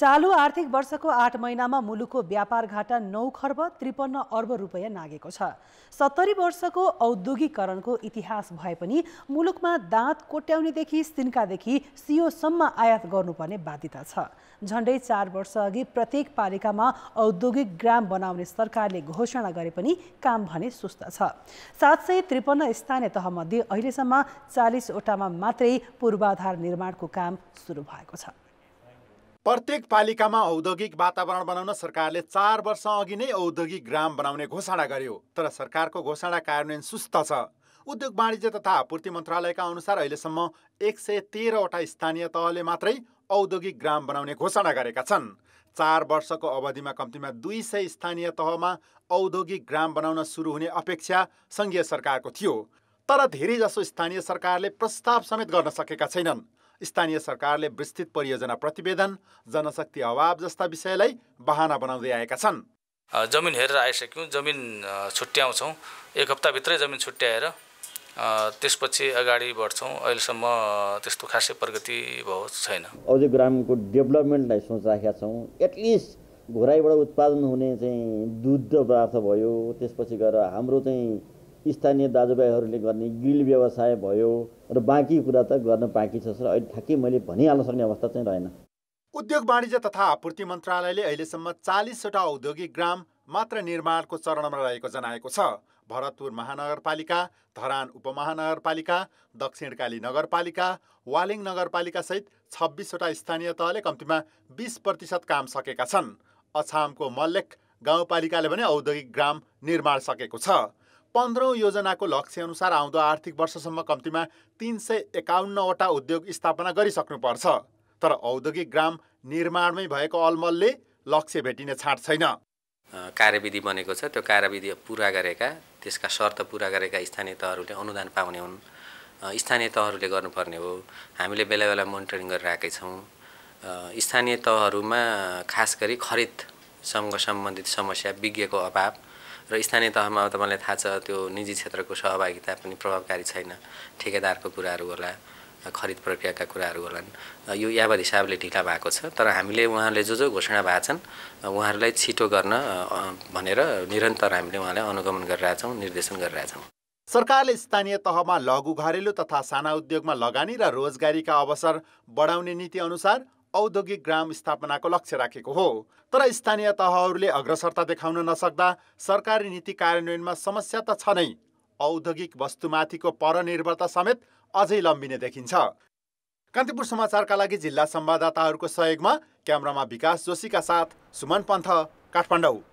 चालु आर्थिक वर्षको आठ महिनामा मुलुकको व्यापार घाटा नौ खर्ब त्रिपन्न अर्ब रुपियाँ नागेको छ सत्तरी वर्षको औद्योगिकरणको इतिहास भए पनि मुलुकमा दाँत कोट्याउनेदेखि सिन्कादेखि सियोसम्म आयात गर्नुपर्ने बाध्यता छ झन्डै चार वर्षअघि प्रत्येक पालिकामा औद्योगिक ग्राम बनाउने सरकारले घोषणा गरे पनि काम भने सुस्त छ सात सय त्रिपन्न स्थानीय तहमध्ये अहिलेसम्म चालिसवटामा मात्रै पूर्वाधार निर्माणको काम सुरु भएको छ प्रत्येक पालिकामा औद्योगिक वातावरण बनाउन सरकारले चार वर्ष अघि नै औद्योगिक ग्राम बनाउने घोषणा गर्यो तर सरकारको घोषणा कार्यान्वयन सुस्त छ उद्योग वाणिज्य तथा आपूर्ति मन्त्रालयका अनुसार अहिलेसम्म एक सय तेह्रवटा स्थानीय तहले मात्रै औद्योगिक ग्राम बनाउने घोषणा गरेका छन् चार वर्षको अवधिमा कम्तीमा दुई सय स्थानीय तहमा औद्योगिक ग्राम बनाउन सुरु हुने अपेक्षा सङ्घीय सरकारको थियो तर धेरैजसो स्थानीय सरकारले प्रस्ताव समेत गर्न सकेका छैनन् स्थानीय सरकारले विस्तृत परियोजना प्रतिवेदन जनशक्ति अभाव जस्ता विषयलाई बहाना बनाउँदै आएका छन् जमिन हेरेर आइसक्यौँ जमिन छुट्याउँछौँ एक हप्ताभित्रै जमिन छुट्याएर त्यसपछि अगाडि बढ्छौँ अहिलेसम्म त्यस्तो खासै प्रगति भएको छैन अझै ग्रामको डेभलपमेन्टलाई सोच राखेका छौँ एटलिस्ट घोराइबाट उत्पादन हुने चाहिँ दुध पदार्थ भयो त्यसपछि गएर हाम्रो चाहिँ स्थानीय दाजुभाइहरूले गर्ने गिल व्यवसाय भयो र बाँकी कुरा त गर्न बाँकी छ सर अहिले ठ्याक्कै मैले भनिहाल्न सक्ने अवस्था चाहिँ रहेन उद्योग वाणिज्य तथा आपूर्ति मन्त्रालयले अहिलेसम्म चालिसवटा औद्योगिक ग्राम मात्र निर्माणको चरणमा रहेको जनाएको छ भरतपुर महानगरपालिका धरान उपमहानगरपालिका दक्षिणकाली नगरपालिका वालिङ नगरपालिका सहित छब्बिसवटा स्थानीय तहले कम्तीमा बिस प्रतिशत काम सकेका छन् अछामको मल्लेख गाउँपालिकाले भने औद्योगिक ग्राम निर्माण सकेको छ पन्ध्रौँ योजनाको लक्ष्य अनुसार आउँदो आर्थिक वर्षसम्म कम्तीमा तिन सय एकाउन्नवटा उद्योग स्थापना गरिसक्नुपर्छ तर औद्योगिक ग्राम निर्माणमै भएको अलमलले लक्ष्य भेटिने छाँट छैन कार्यविधि बनेको छ त्यो कार्यविधि पुरा गरेका त्यसका शर्त पुरा गरेका स्थानीय तहहरूले अनुदान पाउने हुन् स्थानीय तहहरूले गर्नुपर्ने हो हामीले बेला बेला मोनिटरिङ गरिरहेकै छौँ स्थानीय तहहरूमा खास गरी खरिदसँग सम्बन्धित समस्या विज्ञको अभाव र स्थानीय तहमा तपाईँलाई थाहा छ त्यो निजी क्षेत्रको सहभागिता पनि प्रभावकारी छैन ठेकेदारको कुराहरू होला खरिद प्रक्रियाका कुराहरू होलान् यो यावत हिसाबले ढिला भएको छ तर हामीले उहाँहरूले जो जो घोषणा भएको छन् उहाँहरूलाई छिटो गर्न भनेर निरन्तर हामीले उहाँलाई अनुगमन गरिरहेछौँ निर्देशन गरिरहेछौँ सरकारले स्थानीय तहमा लघु घरेलु तथा साना उद्योगमा लगानी र रोजगारीका अवसर बढाउने नीति अनुसार औद्योगिक ग्राम स्थापनाको लक्ष्य राखेको हो तर स्थानीय तहहरूले अग्रसरता देखाउन नसक्दा सरकारी नीति कार्यान्वयनमा समस्या त छ नै औद्योगिक वस्तुमाथिको परनिर्भरता समेत अझै लम्बिने देखिन्छ कान्तिपुर समाचारका लागि जिल्ला संवाददाताहरूको सहयोगमा क्यामरामा विकास जोशीका साथ सुमन पन्थ काठमाडौँ